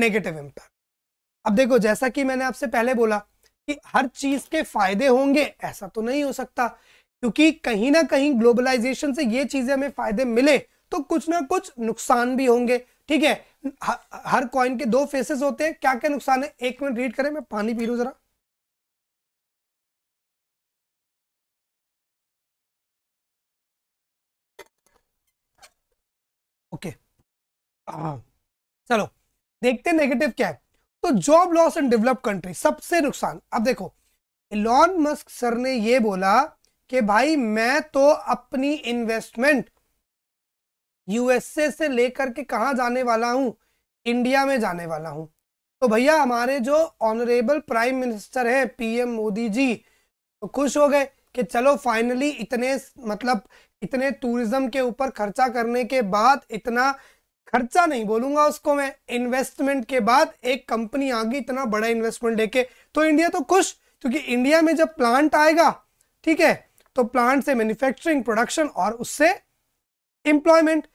Negative impact अब देखो जैसा कि मैंने आपसे पहले बोला कि हर चीज के फायदे होंगे ऐसा तो नहीं हो सकता क्योंकि कहीं ना कहीं ग्लोबलाइजेशन से ये चीजें हमें फायदे मिले तो कुछ ना कुछ नुकसान भी होंगे ठीक है हर कॉइन के दो फेसेस होते हैं क्या क्या नुकसान है एक मिनट रीड करें मैं पानी पी लू जरा ओके हाँ। चलो देखते हैं नेगेटिव क्या है तो job loss in develop country सबसे नुकसान अब देखो इलॉन मस्क सर ने ये बोला कि भाई मैं तो अपनी इन्वेस्टमेंट यूएसए से लेकर के कहा जाने वाला हूं इंडिया में जाने वाला हूं तो भैया हमारे जो ऑनरेबल प्राइम मिनिस्टर हैं पीएम मोदी जी तो खुश हो गए कि चलो फाइनली इतने मतलब इतने टूरिज्म के ऊपर खर्चा करने के बाद इतना खर्चा नहीं बोलूंगा उसको मैं इन्वेस्टमेंट के बाद एक कंपनी आ गई इतना बड़ा इन्वेस्टमेंट लेके तो इंडिया तो खुश क्योंकि इंडिया में जब प्लांट आएगा ठीक है तो प्लांट से मैन्युफैक्चरिंग प्रोडक्शन और उससे एम्प्लॉयमेंट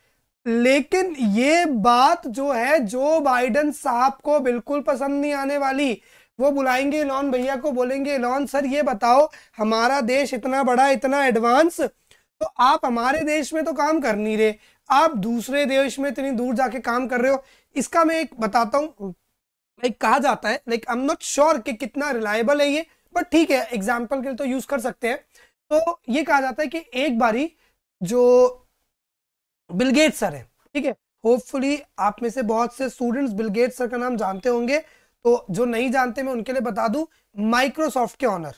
लेकिन ये बात जो है जो बाइडन साहब को बिल्कुल पसंद नहीं आने वाली वो बुलाएंगे लॉन भैया को बोलेंगे लॉन सर ये बताओ हमारा देश इतना बड़ा इतना एडवांस तो आप हमारे देश में तो काम कर नहीं रहे आप दूसरे देश में इतनी दूर जाके काम कर रहे हो इसका मैं एक बताता हूँ लाइक कहा जाता है like I am not sure कि कितना रिलायबल है ये बट ठीक है एग्जाम्पल के लिए तो यूज कर सकते हैं तो ये कहा जाता है कि एक बारी जो बिलगेट सर है ठीक है होपफुली आप में से बहुत से स्टूडेंट्स बिलगेट सर का नाम जानते होंगे तो जो नहीं जानते मैं उनके लिए बता दूं माइक्रोसॉफ्ट के ऑनर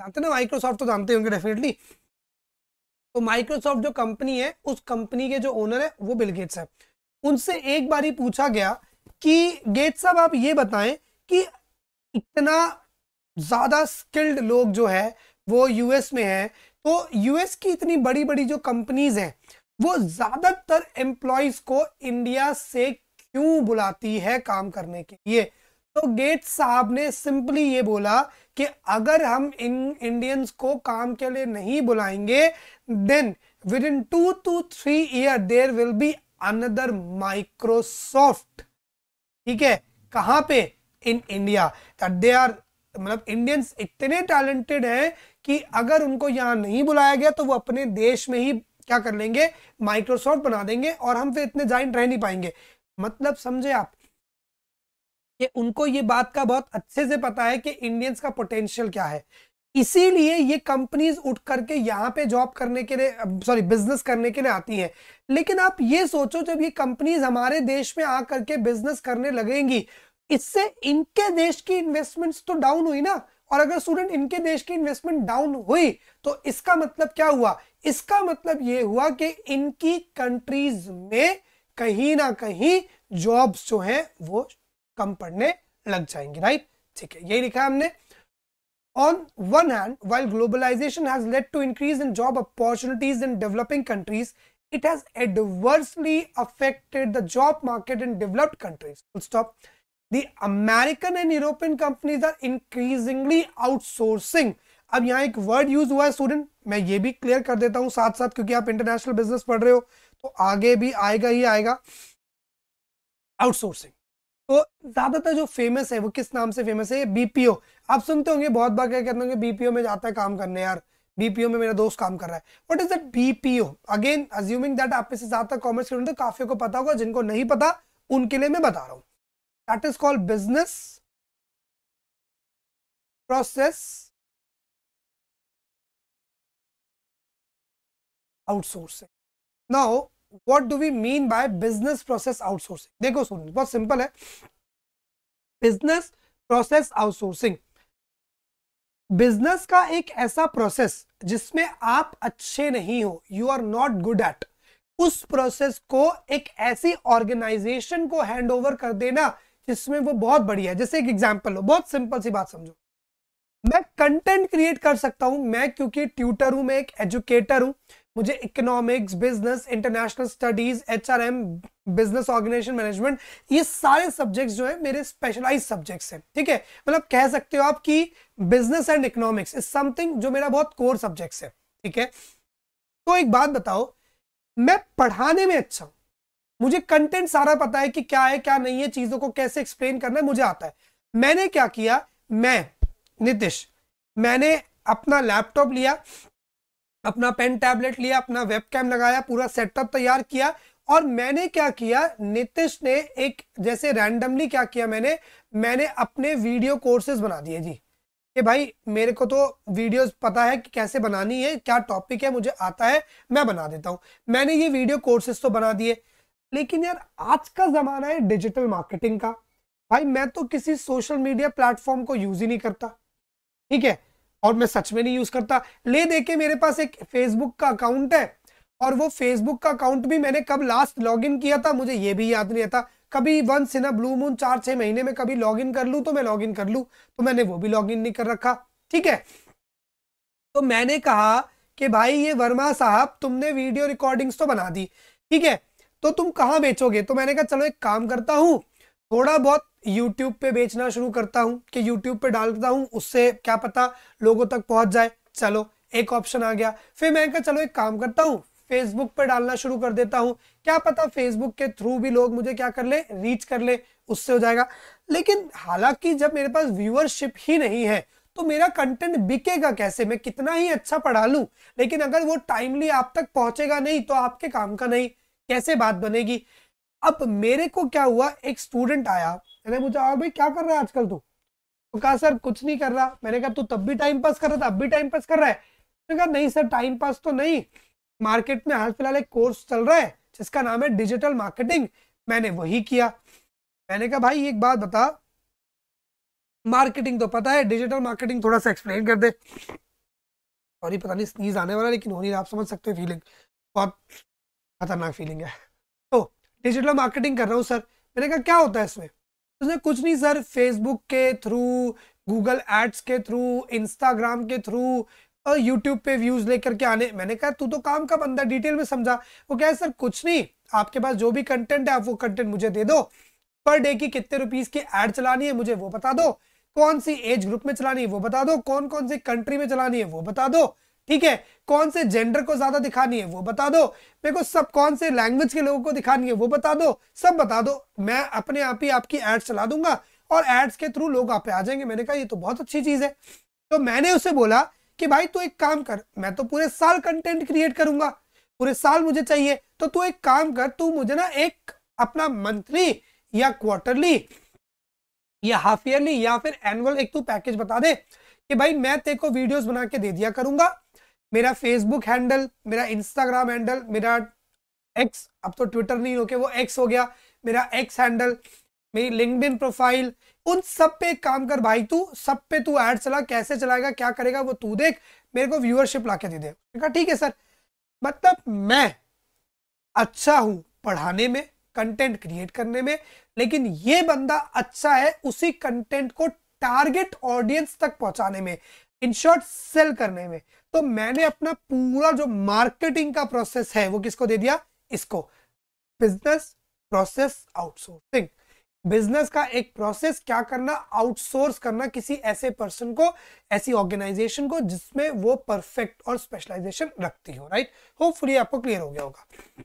जानते ना माइक्रोसॉफ्ट तो जानते होंगे डेफिनेटली तो माइक्रोसॉफ्ट जो कंपनी है उस कंपनी के जो ओनर है वो बिल गेट्स है उनसे एक बार ही पूछा गया कि गेट्स साहब आप ये बताएं कि इतना ज़्यादा स्किल्ड लोग जो है वो यूएस में है तो यूएस की इतनी बड़ी बड़ी जो कंपनीज हैं वो ज़्यादातर एम्प्लॉयज़ को इंडिया से क्यों बुलाती है काम करने के लिए तो गेट्स साहब ने सिंपली ये बोला कि अगर हम इन इंडियंस को काम के लिए नहीं बुलाएंगे then within two two three year there will be another Microsoft ठीक है कहां पे in India that they are मतलब इंडियंस इतने टैलेंटेड हैं कि अगर उनको यहां नहीं बुलाया गया तो वो अपने देश में ही क्या कर लेंगे माइक्रोसॉफ्ट बना देंगे और हम फिर इतने जाइंट रह नहीं पाएंगे मतलब समझे आप कि उनको ये बात का बहुत अच्छे से पता है कि इंडियंस का पोटेंशियल क्या है इसीलिए ये कंपनीज उठ करके यहाँ पे जॉब करने के लिए सॉरी बिजनेस करने के लिए आती हैं लेकिन आप ये सोचो जब ये कंपनीज हमारे देश में आ करके बिजनेस करने लगेंगी इससे इनके देश की इन्वेस्टमेंट्स तो डाउन हुई ना और अगर स्टूडेंट इनके देश की इन्वेस्टमेंट डाउन हुई तो इसका मतलब क्या हुआ इसका मतलब ये हुआ कि इनकी कंट्रीज में कहीं ना कहीं जॉब्स जो हैं वो कम पड़ने लग जाएंगे राइट ठीक है यही लिखा है हमने on one hand while globalisation has led to increase in job opportunities in developing countries it has adversely affected the job market in developed countries stop the American and European companies are increasingly outsourcing अब यहां एक word use हुआ है student मैं ये भी clear कर देता हूं साथ साथ क्योंकि आप इंटरनेशनल बिजनेस पढ़ रहे हो तो आगे भी आएगा ही आएगा आउटसोर्सिंग तो ज्यादातर जो फेमस है वो किस नाम से फेमस है बीपीओ आप सुनते होंगे बहुत बार क्या कहते होंगे बीपीओ में जाता है काम करने यार बीपीओ में मेरा दोस्त काम कर रहा है what is that BPO again assuming that आप से ज्यादा कॉमर्स स्टूडेंट तो काफी को पता होगा जिनको नहीं पता उनके लिए मैं बता रहा हूं that is called business process outsourcing now what do we mean by business process outsourcing देखो सुन बहुत सिंपल है बिजनेस प्रोसेस आउटसोर्सिंग बिजनेस का एक ऐसा प्रोसेस जिसमें आप अच्छे नहीं हो you are not good at उस प्रोसेस को एक ऐसी ऑर्गेनाइजेशन को हैंड ओवर कर देना जिसमें वो बहुत बढ़िया है जैसे एक एग्जाम्पल हो बहुत सिंपल सी बात समझो मैं कंटेंट क्रिएट कर सकता हूं मैं क्योंकि ट्यूटर हूं मैं एक एजुकेटर हूं मुझे economics business international studies H R M business organisation management ये सारे सब्जेक्ट्स जो है मेरे स्पेशलाइज सब्जेक्ट्स हैं ठीक है मतलब कह सकते हो आप कि business and economics is something जो मेरा बहुत कोर सब्जेक्ट्स है ठीक है तो एक बात बताओ मैं पढ़ाने में अच्छा हूं मुझे कंटेंट सारा पता है कि क्या है क्या नहीं है चीजों को कैसे एक्सप्लेन करना है मुझे आता है मैंने क्या किया मैं नितिश मैंने अपना लैपटॉप लिया अपना पेन टैबलेट लिया अपना वेब कैम लगाया पूरा सेटअप तैयार किया और मैंने क्या किया नितिश ने एक जैसे रैंडमली क्या किया मैंने मैंने अपने वीडियो कोर्सेज बना दिए जी कि भाई मेरे को तो वीडियोस पता है कि कैसे बनानी है क्या टॉपिक है मुझे आता है मैं बना देता हूँ मैंने ये वीडियो कोर्सेज तो बना दिए लेकिन यार आज का ज़माना है डिजिटल मार्केटिंग का भाई मैं तो किसी सोशल मीडिया प्लेटफॉर्म को यूज़ ही नहीं करता ठीक है और मैं सच में नहीं यूज करता ले देखे मेरे पास एक फेसबुक का अकाउंट है और वो फेसबुक का अकाउंट भी मैंने कब लास्ट लॉगिन किया था मुझे ये भी याद नहीं आता कभी वंस इन ब्लू मून चार छह महीने में कभी लॉगिन कर लूँ तो मैं लॉगिन कर लूँ तो मैंने वो भी लॉगिन नहीं कर रखा ठीक है तो मैंने कहा कि भाई ये वर्मा साहब तुमने वीडियो रिकॉर्डिंग्स तो बना दी ठीक है तो तुम कहाँ बेचोगे तो मैंने कहा चलो एक काम करता हूँ थोड़ा बहुत यूट्यूब पे बेचना शुरू करता हूँ कि यूट्यूब पे डालता हूँ उससे क्या पता लोगों तक पहुंच जाए चलो एक ऑप्शन आ गया फिर मैं कहा चलो एक काम करता हूँ फेसबुक पर डालना शुरू कर देता हूँ क्या पता फेसबुक के थ्रू भी लोग मुझे क्या कर ले रीच कर ले उससे हो जाएगा लेकिन हालांकि जब मेरे पास व्यूअरशिप ही नहीं है तो मेरा कंटेंट बिकेगा कैसे मैं कितना ही अच्छा पढ़ा लू लेकिन अगर वो टाइमली आप तक पहुंचेगा नहीं तो आपके काम का नहीं कैसे बात बनेगी अब मेरे को क्या हुआ एक स्टूडेंट आया मैंने पूछा और भाई क्या कर रहा है आजकल तू तो कहा सर कुछ नहीं कर रहा मैंने कहा तू तब भी टाइम पास कर रहा था अब भी टाइम पास कर रहा है मैंने कहा नहीं सर टाइम पास तो नहीं मार्केट में हाल फिलहाल एक कोर्स चल रहा है जिसका नाम है डिजिटल मार्केटिंग मैंने वही किया मैंने कहा भाई एक बात बता मार्केटिंग तो पता है डिजिटल मार्केटिंग थोड़ा सा एक्सप्लेन कर दे सॉरी पता नहीं स्नीज आने वाला लेकिन हो नहीं आप समझ सकते हो फीलिंग बहुत खतरनाक फीलिंग है तो डिजिटल मार्केटिंग कर रहा हूँ सर मैंने कहा क्या होता है इसमें उसने कुछ नहीं सर फेसबुक के थ्रू गूगल एड्स के थ्रू इंस्टाग्राम के थ्रू और यूट्यूब पे व्यूज लेकर के आने मैंने कहा तू तो काम का बंदा डिटेल में समझा वो क्या है सर कुछ नहीं आपके पास जो भी कंटेंट है आप वो कंटेंट मुझे दे दो पर डे की कितने रुपीज की एड चलानी है मुझे वो बता दो कौन सी एज ग्रुप में चलानी है वो बता दो कौन कौन सी कंट्री में चलानी है वो बता दो ठीक है कौन से जेंडर को ज्यादा दिखानी है वो बता दो मेरे को सब कौन से लैंग्वेज के लोगों को दिखानी है वो बता दो सब बता दो मैं अपने आप ही आपकी एड्स चला दूंगा और एड्स के थ्रू लोग आप आ जाएंगे मैंने कहा ये तो बहुत अच्छी चीज है तो मैंने उसे बोला कि भाई तू एक काम कर मैं तो पूरे साल कंटेंट क्रिएट करूंगा पूरे साल मुझे चाहिए तो तू एक काम कर तू मुझे ना एक अपना मंथली या क्वार्टरली या हाफ ईयरली या फिर एनुअल एक तू पैकेज बता दे कि भाई मैं तेरे को वीडियोस बना के दे दिया करूंगा मेरा फेसबुक हैंडल मेरा इंस्टाग्राम हैंडल मेरा एक्स अब तो ट्विटर नहीं होके वो एक्स हो गया मेरा एक्स हैंडल मेरी लिंकड प्रोफाइल उन सब पे काम कर भाई तू सब पे तू ऐड चला कैसे चलाएगा क्या करेगा वो तू देख मेरे को व्यूअरशिप ला के दे दे ठीक है सर मतलब मैं अच्छा हूं पढ़ाने में कंटेंट क्रिएट करने में लेकिन ये बंदा अच्छा है उसी कंटेंट को टारगेट ऑडियंस तक पहुंचाने में इन शॉर्ट सेल करने में तो मैंने अपना पूरा जो मार्केटिंग का प्रोसेस है वो किसको दे दिया इसको बिजनेस प्रोसेस आउटसोर्सिंग बिजनेस का एक प्रोसेस क्या करना आउटसोर्स करना किसी ऐसे पर्सन को ऐसी ऑर्गेनाइजेशन को जिसमें वो परफेक्ट और स्पेशलाइजेशन रखती हो राइट होपफुली आपको क्लियर हो गया होगा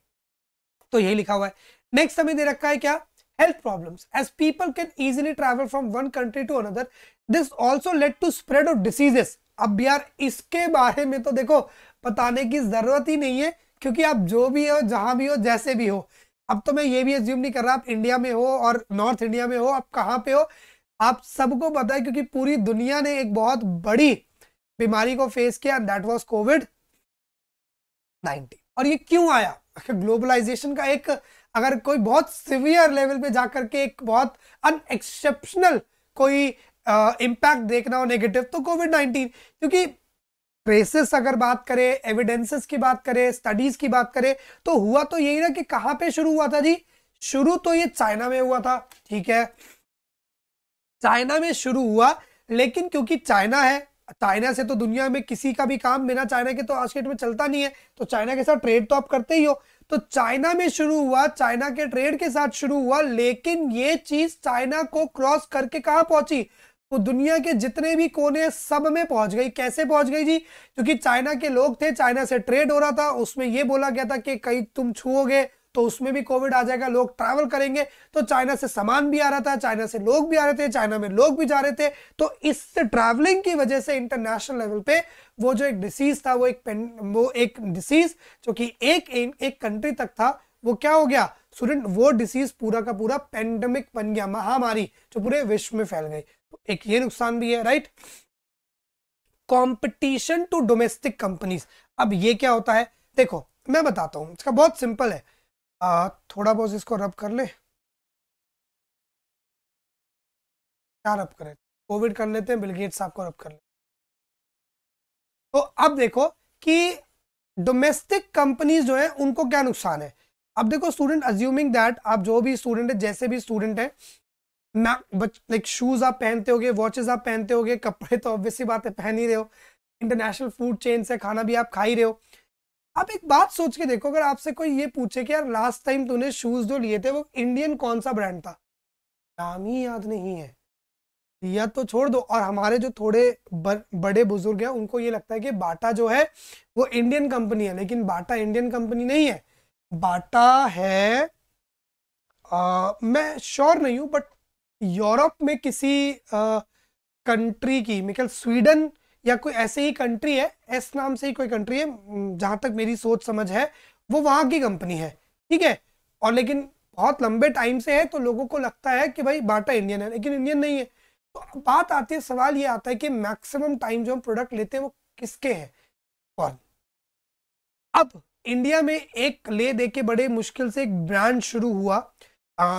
तो यही लिखा हुआ है नेक्स्ट हमें दे रखा है क्या health problems as people can easily travel from one country to another this also lead to spread of diseases अब यार इसके बारे में तो देखो बताने की जरूरत ही नहीं है क्योंकि आप जो भी हो जहां भी हो जैसे भी हो अब तो मैं ये भी एज्यूम नहीं कर रहा आप इंडिया में हो और नॉर्थ इंडिया में हो आप कहाँ पे हो आप सबको पता है क्योंकि पूरी दुनिया ने एक बहुत बड़ी बीमारी को फेस किया दैट वॉज कोविड नाइनटीन और ये क्यों आया ग्लोबलाइजेशन का एक अगर कोई बहुत सिवियर लेवल पे जाकर के एक बहुत अनएक्सेप्शनल कोई इम्पैक्ट देखना हो नेगेटिव तो कोविड नाइन्टीन क्योंकि ट्रेसेस अगर बात करें एविडेंसेस की बात करें स्टडीज की बात करें तो हुआ तो यही ना कि कहाँ पे शुरू हुआ था जी शुरू तो ये चाइना में हुआ था ठीक है चाइना में शुरू हुआ लेकिन क्योंकि चाइना है चाइना से तो दुनिया में किसी का भी काम बिना चाइना के तो आज के में चलता नहीं है तो चाइना के साथ ट्रेड तो आप करते ही हो तो चाइना में शुरू हुआ चाइना के ट्रेड के साथ शुरू हुआ लेकिन ये चीज चाइना को क्रॉस करके कहा पहुंची वो दुनिया के जितने भी कोने सब में पहुंच गई कैसे पहुंच गई जी क्योंकि चाइना के लोग थे चाइना से ट्रेड हो रहा था उसमें ये बोला गया था कि कहीं तुम छुओगे तो उसमें भी कोविड आ जाएगा लोग ट्रैवल करेंगे तो चाइना से सामान भी आ रहा था चाइना से लोग भी आ रहे थे चाइना में लोग भी जा रहे थे तो इस ट्रैवलिंग की वजह से इंटरनेशनल लेवल पे वो जो एक डिसीज था वो एक वो एक डिसीज जो कि एक एक कंट्री तक था वो क्या हो गया स्टूडेंट वो डिसीज पूरा का पूरा पेंडेमिक बन गया महामारी जो पूरे विश्व में फैल गई एक ये नुकसान भी है right competition to domestic companies अब ये क्या होता है देखो मैं बताता हूं इसका बहुत सिंपल है आ, थोड़ा बहुत इसको रब कर ले क्या रब करें कोविड कर लेते हैं बिलगेट साहब को रब कर ले तो अब देखो कि डोमेस्टिक कंपनीज जो है उनको क्या नुकसान है अब देखो स्टूडेंट अज्यूमिंग दैट आप जो भी स्टूडेंट है जैसे भी स्टूडेंट है लाइक शूज आप पहनते हो गए वॉचेज आप पहनते गए कपड़े तो ऑब्वियसली बात है पहन ही रहे हो इंटरनेशनल फूड चेन से खाना भी आप खा ही रहे हो आप एक बात सोच के देखो अगर आपसे कोई ये पूछे कि यार लास्ट टाइम तूने शूज जो लिए थे वो इंडियन कौन सा ब्रांड था नाम ही याद नहीं है या तो छोड़ दो और हमारे जो थोड़े बर, बड़े बुजुर्ग हैं उनको ये लगता है कि बाटा जो है वो इंडियन कंपनी है लेकिन बाटा इंडियन कंपनी नहीं है बाटा है आ, मैं श्योर नहीं हूं बट यूरोप में किसी कंट्री की मेरे ख्याल स्वीडन या कोई ऐसे ही कंट्री है एस नाम से ही कोई कंट्री है जहां तक मेरी सोच समझ है वो वहां की कंपनी है ठीक है और लेकिन बहुत लंबे टाइम से है तो लोगों को लगता है कि भाई बाटा इंडियन है लेकिन इंडियन नहीं है तो बात आती है सवाल ये आता है कि मैक्सिमम टाइम जो हम प्रोडक्ट लेते हैं वो किसके हैं कौन अब इंडिया में एक ले दे के बड़े मुश्किल से एक ब्रांड शुरू हुआ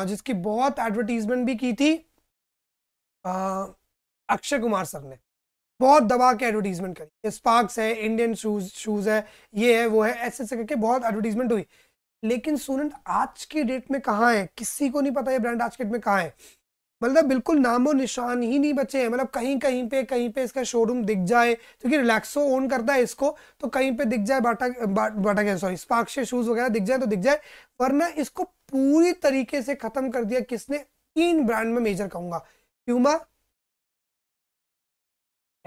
जिसकी बहुत एडवर्टीजमेंट भी की थी अक्षय कुमार सर ने बहुत दबा के एडवर्टीजमेंट करी स्पार्क्स है इंडियन शूज शूज है ये है वो है ऐसे ऐसे करके बहुत एडवर्टीजमेंट हुई लेकिन स्टूडेंट आज के डेट में कहाँ है किसी को नहीं पता ये ब्रांड आज के डेट में कहाँ है मतलब बिल्कुल नामो निशान ही नहीं बचे हैं मतलब कहीं कहीं पे कहीं पे इसका शोरूम दिख जाए क्योंकि तो रिलैक्सो ओन करता है इसको तो कहीं पे दिख जाए बाटा बाटा के सॉरी स्पार्क से शूज वगैरह दिख जाए तो दिख जाए वरना इसको पूरी तरीके से खत्म कर दिया किसने तीन ब्रांड में मेजर कहूंगा प्यूमा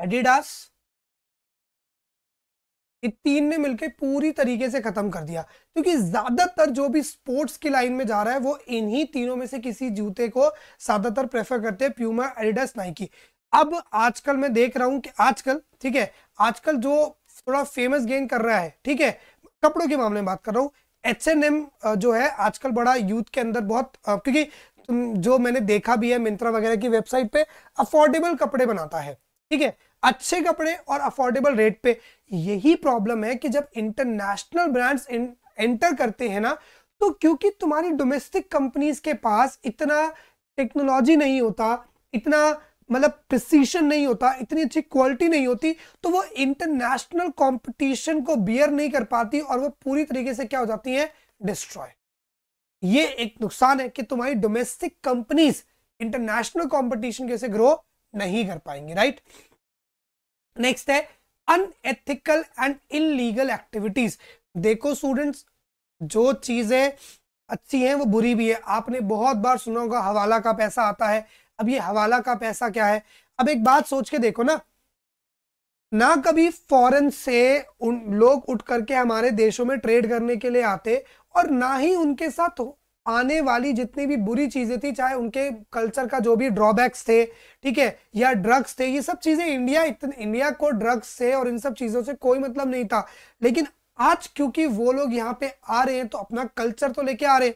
एडिडास ये तीन ने मिलकर पूरी तरीके से खत्म कर दिया क्योंकि ज्यादातर जो भी स्पोर्ट्स की लाइन में जा रहा है वो इन्हीं तीनों में से किसी जूते को ज्यादातर प्रेफर करते हैं प्यूमा एडिडास नाइकी अब आजकल मैं देख रहा हूं कि आजकल ठीक है आजकल जो थोड़ा फेमस गेन कर रहा है ठीक है कपड़ों के मामले में बात कर रहा हूं एच एन एम जो है आजकल बड़ा यूथ के अंदर बहुत क्योंकि जो मैंने देखा भी है मिंत्रा वगैरह की वेबसाइट पे अफोर्डेबल कपड़े बनाता है ठीक है अच्छे कपड़े और अफोर्डेबल रेट पे यही प्रॉब्लम है कि जब इंटरनेशनल ब्रांड्स एंटर करते हैं ना तो क्योंकि तुम्हारी डोमेस्टिक कंपनीज के पास इतना टेक्नोलॉजी नहीं होता इतना मतलब प्रिसीशन नहीं होता इतनी अच्छी क्वालिटी नहीं होती तो वो इंटरनेशनल कंपटीशन को बियर नहीं कर पाती और वो पूरी तरीके से क्या हो जाती है डिस्ट्रॉय ये एक नुकसान है कि तुम्हारी डोमेस्टिक कंपनीज इंटरनेशनल कंपटीशन कैसे ग्रो नहीं कर पाएंगी राइट नेक्स्ट है अनएथिकल एंड इनलीगल एक्टिविटीज देखो स्टूडेंट्स जो चीजें अच्छी हैं वो बुरी भी है आपने बहुत बार सुना होगा हवाला का पैसा आता है अब ये हवाला का पैसा क्या है अब एक बात सोच के देखो ना ना कभी फॉरेन से उन लोग उठ करके हमारे देशों में ट्रेड करने के लिए आते और ना ही उनके साथ आने वाली जितनी भी बुरी चीज़ें थी चाहे उनके कल्चर का जो भी ड्रॉबैक्स थे ठीक है या ड्रग्स थे ये सब चीज़ें इंडिया इतने इंडिया को ड्रग्स से और इन सब चीज़ों से कोई मतलब नहीं था लेकिन आज क्योंकि वो लोग यहाँ पे आ रहे हैं तो अपना कल्चर तो लेके आ रहे हैं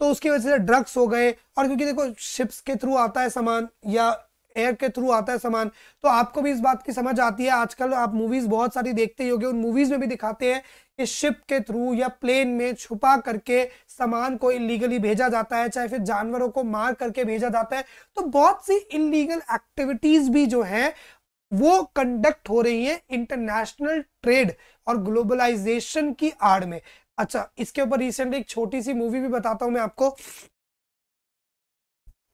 तो उसकी वजह से ड्रग्स हो गए और क्योंकि देखो शिप्स के थ्रू आता है सामान या एयर के थ्रू आता है सामान तो आपको भी इस बात की समझ आती है आजकल आप मूवीज बहुत सारी देखते ही होंगे उन मूवीज में भी दिखाते हैं कि शिप के थ्रू या प्लेन में छुपा करके सामान को इलीगली भेजा जाता है चाहे फिर जानवरों को मार करके भेजा जाता है तो बहुत सी इलीगल एक्टिविटीज भी जो है वो कंडक्ट हो रही है इंटरनेशनल ट्रेड और ग्लोबलाइजेशन की आड़ में अच्छा इसके ऊपर रिसेंटली एक छोटी सी मूवी भी बताता हूं मैं आपको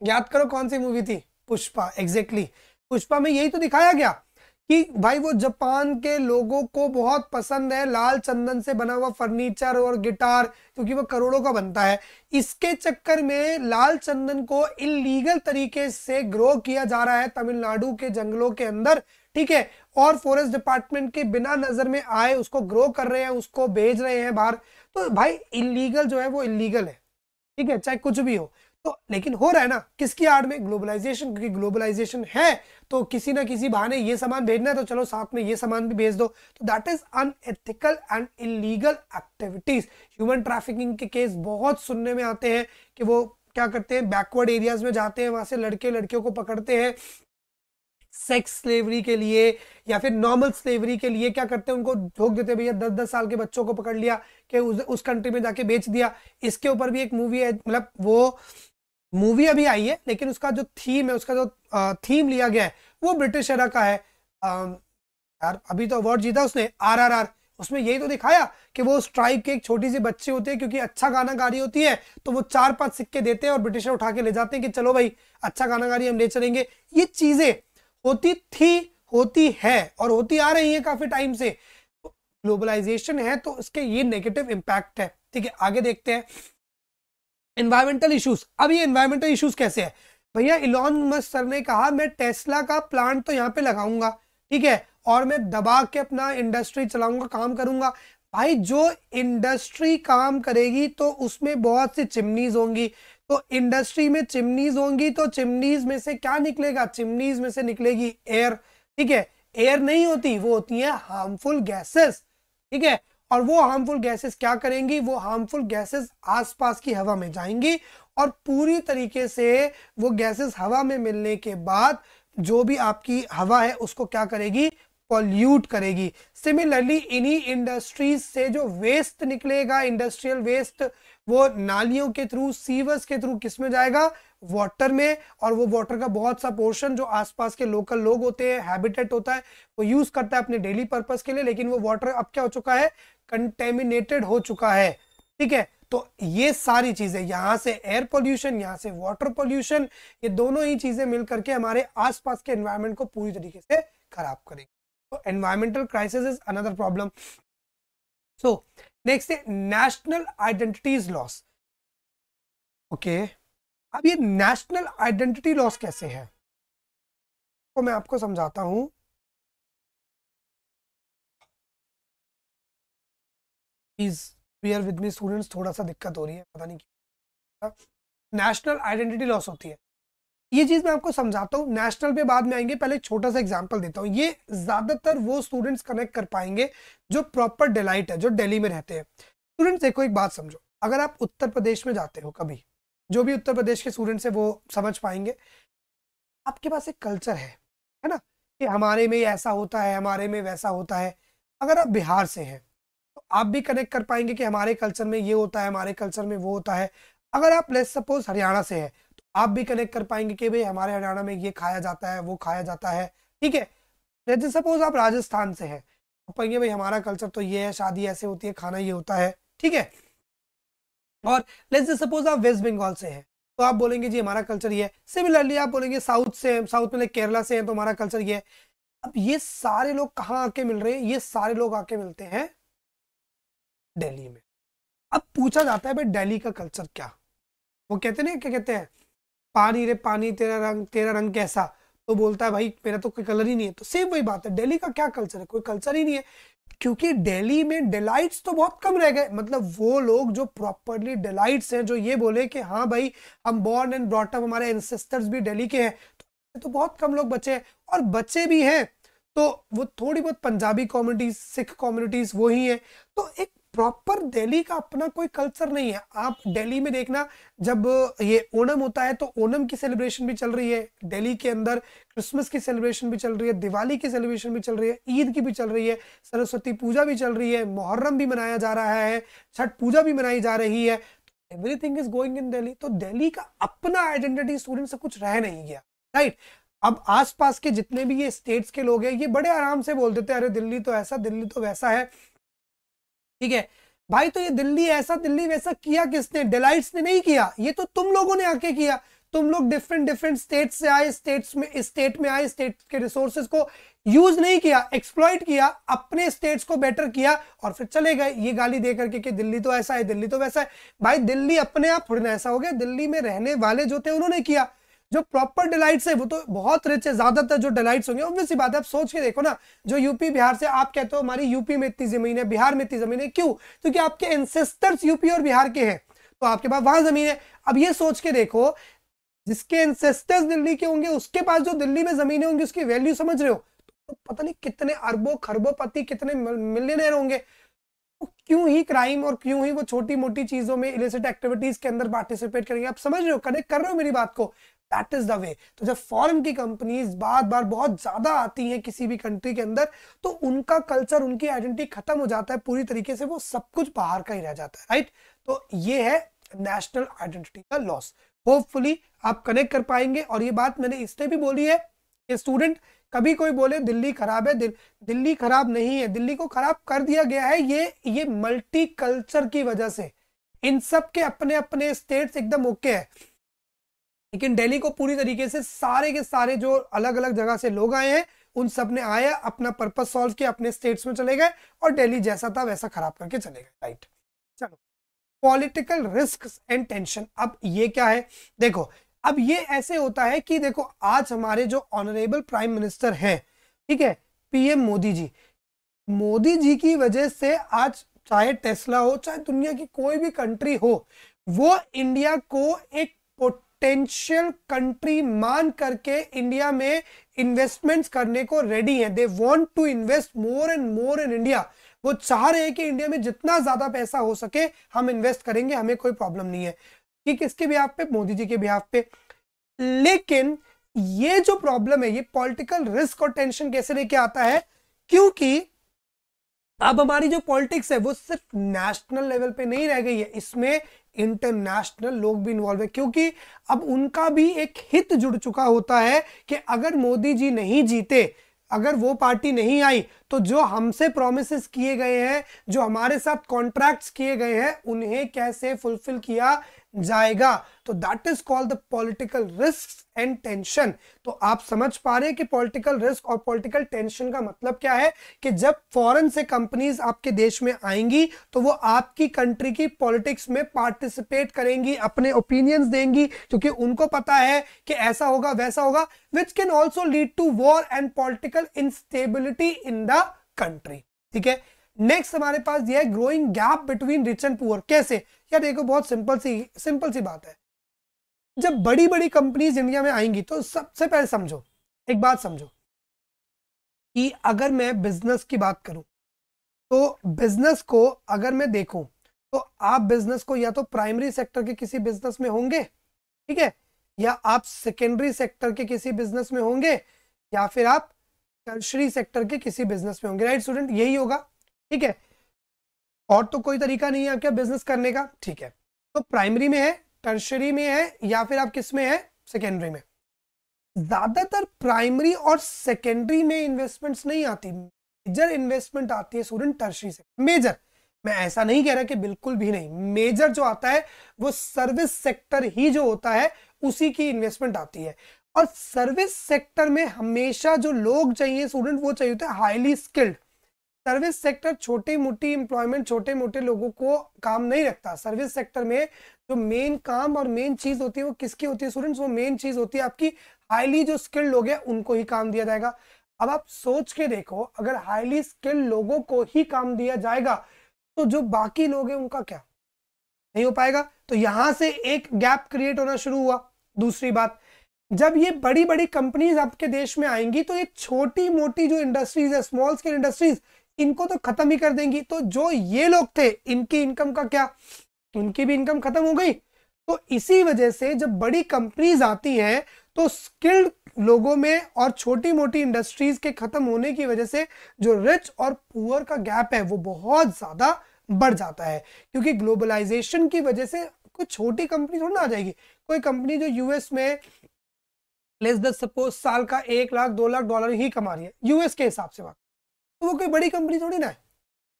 याद करो कौन सी मूवी थी पुष्पा एग्जैक्टली exactly. पुष्पा में यही तो दिखाया गया कि भाई वो जापान के लोगों को बहुत पसंद है लाल चंदन से बना हुआ फर्नीचर और गिटार क्योंकि वो करोड़ों का बनता है इसके चक्कर में लाल चंदन को इलीगल तरीके से ग्रो किया जा रहा है तमिलनाडु के जंगलों के अंदर ठीक है और फॉरेस्ट डिपार्टमेंट के बिना नजर में आए उसको ग्रो कर रहे हैं उसको भेज रहे हैं बाहर तो भाई इलीगल जो है वो इलीगल है ठीक है चाहे कुछ भी हो तो लेकिन हो रहा है ना किसकी आड़ में ग्लोबलाइजेशन क्योंकि ग्लोबलाइजेशन है तो किसी ना किसी बहाने ये सामान भेजना है तो चलो साथ में ये सामान भी भेज दो तो that is unethical and illegal activities human trafficking के केस बहुत सुनने में आते हैं कि वो क्या करते हैं बैकवर्ड एरियाज में जाते हैं वहां से लड़के लड़कियों को पकड़ते हैं सेक्स स्लेवरी के लिए या फिर नॉर्मल स्लेवरी के लिए क्या करते हैं उनको झोंक देते भैया दस दस साल के बच्चों को पकड़ लिया कि उस, उस कंट्री में जाके बेच दिया इसके ऊपर भी एक मूवी है मतलब वो मूवी अभी आई है लेकिन उसका जो थीम है उसका जो थीम लिया गया है वो ब्रिटिश एरा का है आ, यार अभी तो अवार्ड जीता उसने आर आर आर उसमें यही तो दिखाया कि वो स्ट्राइक के एक छोटी सी बच्ची होती है क्योंकि अच्छा गाना गा रही होती है तो वो चार पांच सिक्के देते हैं और ब्रिटिशर उठा के ले जाते हैं कि चलो भाई अच्छा गाना गा रही हम ले चलेंगे ये चीजें होती थी होती है और होती आ रही है काफी टाइम से ग्लोबलाइजेशन तो है तो इसके ये नेगेटिव इंपैक्ट है ठीक है आगे देखते हैं इन्वायरमेंटल इश्यूज अब ये इन्वायरमेंटल इश्यूज कैसे है भैया इलॉन मस्क सर ने कहा मैं टेस्ला का प्लांट तो यहाँ पे लगाऊंगा ठीक है और मैं दबा के अपना इंडस्ट्री चलाऊंगा काम करूंगा भाई जो इंडस्ट्री काम करेगी तो उसमें बहुत सी चिमनीज होंगी तो इंडस्ट्री में चिमनीज होंगी तो चिमनीज में से क्या निकलेगा चिमनीज में से निकलेगी एयर ठीक है एयर नहीं होती वो होती है हार्मफुल गैसेस ठीक है और वो हार्मफुल गैसेस क्या करेंगी वो हार्मफुल गैसेस आसपास की हवा में जाएंगी और पूरी तरीके से वो गैसेस हवा में मिलने के बाद जो भी आपकी हवा है उसको क्या करेगी पॉल्यूट करेगी सिमिलरली इन्हीं इंडस्ट्रीज से जो वेस्ट निकलेगा इंडस्ट्रियल वेस्ट वो नालियों के थ्रू सीवर्स के थ्रू किस में जाएगा वाटर में और वो वाटर का बहुत सा पोर्शन जो आसपास के लोकल लोग होते हैं हैबिटेट होता है वो यूज करता है अपने डेली पर्पज के लिए लेकिन वो वाटर अब क्या हो चुका है कंटेमिनेटेड हो चुका है ठीक है तो ये सारी चीजें यहां से एयर पोल्यूशन यहां से वाटर पोल्यूशन ये दोनों ही चीजें मिलकर के हमारे आसपास के एनवायरमेंट को पूरी तरीके से खराब करेंगे तो environmental crisis is another problem so next है नेशनल आइडेंटिटीज लॉस ओके अब ये नेशनल आइडेंटिटी लॉस कैसे है तो मैं आपको समझाता हूं please bear with me students थोड़ा सा दिक्कत हो रही है पता नहीं क्यों नेशनल आइडेंटिटी लॉस होती है ये चीज मैं आपको समझाता हूँ नेशनल पे बाद में आएंगे पहले एक छोटा सा एग्जाम्पल देता हूँ ये ज्यादातर वो स्टूडेंट्स कनेक्ट कर पाएंगे जो प्रॉपर डेलाइट है जो दिल्ली में रहते हैं स्टूडेंट्स देखो एक बात समझो अगर आप उत्तर प्रदेश में जाते हो कभी जो भी उत्तर प्रदेश के स्टूडेंट्स हैं वो समझ पाएंगे आपके पास एक कल्चर है है ना कि हमारे में ऐसा होता है हमारे में वैसा होता है अगर आप बिहार से हैं तो आप भी कनेक्ट कर पाएंगे कि हमारे कल्चर में ये होता है हमारे कल्चर में वो होता है अगर आप लेस सपोज हरियाणा से हैं आप भी कनेक्ट कर पाएंगे कि भाई हमारे हरियाणा में ये खाया जाता है वो खाया जाता है ठीक है जैसे सपोज आप राजस्थान से हैं तो कहेंगे भाई हमारा कल्चर तो ये है शादी ऐसे होती है खाना ये होता है ठीक है और लेट्स सपोज आप वेस्ट बंगाल से हैं तो आप बोलेंगे जी हमारा कल्चर ये है सिमिलरली आप बोलेंगे साउथ से साउथ में मतलब केरला से हैं तो हमारा कल्चर ये है अब ये सारे लोग कहाँ आके मिल रहे हैं ये सारे लोग आके मिलते हैं दिल्ली में अब पूछा जाता है भाई दिल्ली का कल्चर क्या वो कहते ना क्या कहते हैं पानी रे पानी तेरा रंग तेरा रंग कैसा तो बोलता है भाई मेरा तो कोई कलर ही नहीं है तो सेम वही बात है दिल्ली का क्या कल्चर है कोई कल्चर ही नहीं है क्योंकि दिल्ली में डिलाइट्स तो बहुत कम रह गए मतलब वो लोग जो प्रॉपरली डिलाइट्स हैं जो ये बोले कि हाँ भाई हम बॉर्न एंड ब्रॉटअप हमारे एंसेस्टर्स भी दिल्ली के हैं तो, तो बहुत कम लोग बचे हैं और बच्चे भी हैं तो वो थोड़ी बहुत पंजाबी कम्युनिटीज सिख कम्युनिटीज वो ही हैं तो एक प्रॉपर दिल्ली का अपना कोई कल्चर नहीं है आप दिल्ली में देखना जब ये ओणम होता है तो ओणम की सेलिब्रेशन भी चल रही है दिल्ली के अंदर क्रिसमस की सेलिब्रेशन भी चल रही है दिवाली की सेलिब्रेशन भी चल रही है ईद की भी चल रही है सरस्वती पूजा भी चल रही है मुहर्रम भी मनाया जा रहा है छठ पूजा भी मनाई जा रही है everything is going in Delhi तो दिल्ली का अपना आइडेंटिटी स्टूडेंट से कुछ रह नहीं गया राइट अब आसपास के जितने भी ये स्टेट्स के लोग हैं ये बड़े आराम से बोल देते हैं अरे दिल्ली तो ऐसा दिल्ली तो वैसा है ठीक है भाई तो ये दिल्ली ऐसा दिल्ली वैसा किया किसने डिलाइट ने नहीं किया ये तो तुम लोगों ने आके किया तुम लोग डिफरेंट डिफरेंट स्टेट से आए स्टेट्स में स्टेट में आए स्टेट के रिसोर्सेज को यूज नहीं किया एक्सप्लॉइट किया अपने स्टेट्स को बेटर किया और फिर चले गए ये गाली दे करके कि दिल्ली तो ऐसा है दिल्ली तो वैसा है भाई दिल्ली अपने आप थोड़ी ना ऐसा हो गया दिल्ली में रहने वाले जो थे उन्होंने किया जो प्रॉपर डिलाइट्स है वो तो बहुत रिच है ज्यादातर जो डिलाइट्स होंगे ऑब्वियस ही बात है आप सोच के देखो ना जो यूपी बिहार से आप कहते हो हमारी यूपी में इतनी जमीन है बिहार में इतनी जमीन है क्यों क्योंकि तो आपके एंसेस्टर्स यूपी और बिहार के हैं तो आपके पास वहां जमीन है अब ये सोच के देखो जिसके एंसेस्टर्स दिल्ली के होंगे उसके पास जो दिल्ली में जमीनें होंगी उसकी वैल्यू समझ रहे हो तो पता नहीं कितने अरबों खरबों पति कितने मिलियनर होंगे तो क्यों ही क्राइम और क्यों ही वो छोटी मोटी चीजों में इलिसिट एक्टिविटीज के अंदर पार्टिसिपेट करेंगे आप समझ रहे हो कनेक्ट कर रहे हो मेरी बात को दैट इज द वे तो जब फॉरेन की कंपनीज बार बार बहुत ज्यादा आती हैं किसी भी कंट्री के अंदर तो उनका कल्चर उनकी आइडेंटिटी खत्म हो जाता है पूरी तरीके से वो सब कुछ बाहर का ही रह जाता है राइट तो ये है नेशनल आइडेंटिटी का लॉस होपफुली आप कनेक्ट कर पाएंगे और ये बात मैंने इसलिए भी बोली है कि स्टूडेंट कभी कोई बोले दिल्ली खराब है दिल, दिल्ली खराब नहीं है दिल्ली को खराब कर दिया गया है ये ये मल्टी कल्चर की वजह से इन सब के अपने अपने स्टेट्स एकदम ओके है लेकिन दिल्ली को पूरी तरीके से सारे के सारे जो अलग अलग जगह से लोग आए हैं उन सब ने आया अपना पर्पज सॉल्व किया अपने स्टेट्स में चले गए और दिल्ली जैसा था वैसा खराब करके चले गए राइट चलो पॉलिटिकल रिस्क एंड टेंशन अब ये क्या है देखो अब ये ऐसे होता है कि देखो आज हमारे जो ऑनरेबल प्राइम मिनिस्टर हैं ठीक है पीएम मोदी जी मोदी जी की वजह से आज चाहे टेस्ला हो चाहे दुनिया की कोई भी कंट्री हो वो इंडिया को एक पोटेंशियल कंट्री मान करके इंडिया में इन्वेस्टमेंट्स करने को रेडी हैं they want to invest more and more in India वो चाह रहे हैं कि इंडिया में जितना ज्यादा पैसा हो सके हम इन्वेस्ट करेंगे हमें कोई प्रॉब्लम नहीं है कि किसके बिहाव पे मोदी जी के बिहाव पे लेकिन ये जो प्रॉब्लम है ये पॉलिटिकल रिस्क और टेंशन कैसे लेके आता है क्योंकि अब हमारी जो पॉलिटिक्स है वो सिर्फ नेशनल लेवल पे नहीं रह गई है इसमें इंटरनेशनल लोग भी इन्वॉल्व है क्योंकि अब उनका भी एक हित जुड़ चुका होता है कि अगर मोदी जी नहीं जीते अगर वो पार्टी नहीं आई तो जो हमसे प्रोमिस किए गए हैं जो हमारे साथ कॉन्ट्रैक्ट्स किए गए हैं उन्हें कैसे फुलफिल किया जाएगा तो that is called the political risk and tension तो आप समझ पा रहे हैं कि पॉलिटिकल रिस्क और पॉलिटिकल टेंशन का मतलब क्या है कि जब फॉरेन से कंपनीज आपके देश में आएंगी तो वो आपकी कंट्री की पॉलिटिक्स में पार्टिसिपेट करेंगी अपने ओपिनियंस देंगी क्योंकि उनको पता है कि ऐसा होगा वैसा होगा which can also lead to war and political instability in the country ठीक है नेक्स्ट हमारे पास यह growing gap between rich and poor कैसे या देखो बहुत सिंपल सी सिंपल सी बात है जब बड़ी बड़ी कंपनीज इंडिया में आएंगी तो सबसे पहले समझो एक बात समझो कि अगर मैं बिजनेस की बात करूं तो बिजनेस को अगर मैं देखूं तो आप बिजनेस को या तो प्राइमरी सेक्टर के किसी बिजनेस में होंगे ठीक है या आप सेकेंडरी सेक्टर के किसी बिजनेस में होंगे या फिर आप टर्शरी सेक्टर के किसी बिजनेस में होंगे राइट स्टूडेंट यही होगा ठीक है और तो कोई तरीका नहीं है आपके बिजनेस करने का ठीक है तो प्राइमरी में है टर्शरी में है या फिर आप किस में है सेकेंडरी में ज्यादातर प्राइमरी और सेकेंडरी में इन्वेस्टमेंट्स नहीं आती मेजर इन्वेस्टमेंट आती है स्टूडेंट टर्शरी से मेजर मैं ऐसा नहीं कह रहा कि बिल्कुल भी नहीं मेजर जो आता है वो सर्विस सेक्टर ही जो होता है उसी की इन्वेस्टमेंट आती है और सर्विस सेक्टर में हमेशा जो लोग चाहिए स्टूडेंट वो चाहिए होते हैं हाईली स्किल्ड सर्विस सेक्टर छोटी मोटी इंप्लॉयमेंट छोटे मोटे लोगों को काम नहीं रखता सर्विस सेक्टर में जो मेन काम और मेन चीज होती है वो किसकी होती है स्टूडेंट्स वो मेन चीज होती है आपकी हाईली जो स्किल्ड लोग हैं उनको ही काम दिया जाएगा अब आप सोच के देखो अगर हाईली स्किल्ड लोगों को ही काम दिया जाएगा तो जो बाकी लोग हैं उनका क्या नहीं हो पाएगा तो यहां से एक गैप क्रिएट होना शुरू हुआ दूसरी बात जब ये बड़ी बड़ी कंपनीज आपके देश में आएंगी तो ये छोटी मोटी जो इंडस्ट्रीज है स्मॉल स्केल इंडस्ट्रीज इनको तो खत्म ही कर देंगी तो जो ये लोग थे इनकी इनकम का क्या उनकी भी इनकम खत्म हो गई तो इसी वजह से जब बड़ी कंपनीज आती हैं तो स्किल्ड लोगों में और छोटी मोटी इंडस्ट्रीज के खत्म होने की वजह से जो रिच और पुअर का गैप है वो बहुत ज्यादा बढ़ जाता है क्योंकि ग्लोबलाइजेशन की वजह से कोई छोटी कंपनी थोड़ी ना आ जाएगी कोई कंपनी जो यूएस में लेस दस सपोज साल का एक लाख दो लाख डॉलर ही कमा रही है यूएस के हिसाब से बात तो वो कोई बड़ी कंपनी थोड़ी ना है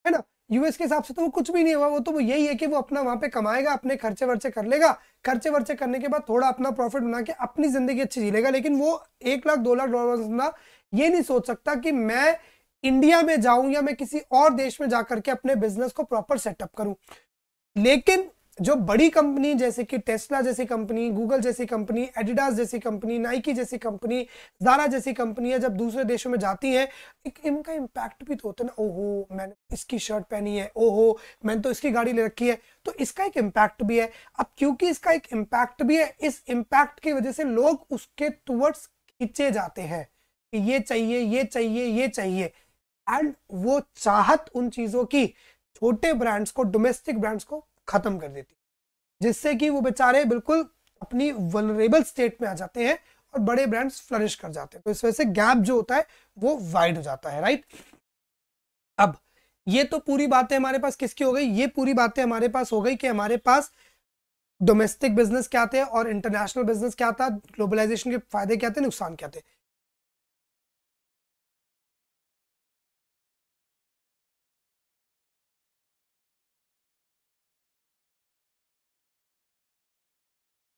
है ना यूएस के हिसाब से तो वो कुछ भी नहीं हुआ वो तो वो यही है कि वो अपना वहां पे कमाएगा अपने खर्चे वर्चे कर लेगा खर्चे वर्चे करने के बाद थोड़ा अपना प्रॉफिट बना के अपनी जिंदगी अच्छी जी लेगा लेकिन वो एक लाख दो लाख डॉलर बंदा ये नहीं सोच सकता कि मैं इंडिया में जाऊं या मैं किसी और देश में जाकर के अपने बिजनेस को प्रॉपर सेटअप करूं लेकिन जो बड़ी कंपनी जैसे कि टेस्ला जैसी कंपनी गूगल जैसी कंपनी एडिडास जैसी कंपनी नाइकी जैसी कंपनी जारा जैसी कंपनियां जब दूसरे देशों में जाती हैं एक इनका इम्पैक्ट भी तो होता है ना ओहो मैंने इसकी शर्ट पहनी है ओहो मैंने तो इसकी गाड़ी ले रखी है तो इसका एक इम्पैक्ट भी है अब क्योंकि इसका एक इम्पैक्ट भी है इस इम्पैक्ट की वजह से लोग उसके टूवर्ड्स खींचे जाते हैं कि ये चाहिए ये चाहिए ये चाहिए एंड वो चाहत उन चीज़ों की छोटे ब्रांड्स को डोमेस्टिक ब्रांड्स को खत्म कर देती जिससे कि वो बेचारे बिल्कुल अपनी वनरेबल स्टेट में आ जाते हैं और बड़े ब्रांड्स फ्लरिश कर जाते हैं तो इस वजह से गैप जो होता है वो वाइड हो जाता है राइट अब ये तो पूरी बातें हमारे पास किसकी हो गई ये पूरी बातें हमारे पास हो गई कि हमारे पास डोमेस्टिक बिजनेस क्या थे और इंटरनेशनल बिजनेस क्या था ग्लोबलाइजेशन के फायदे क्या थे नुकसान क्या थे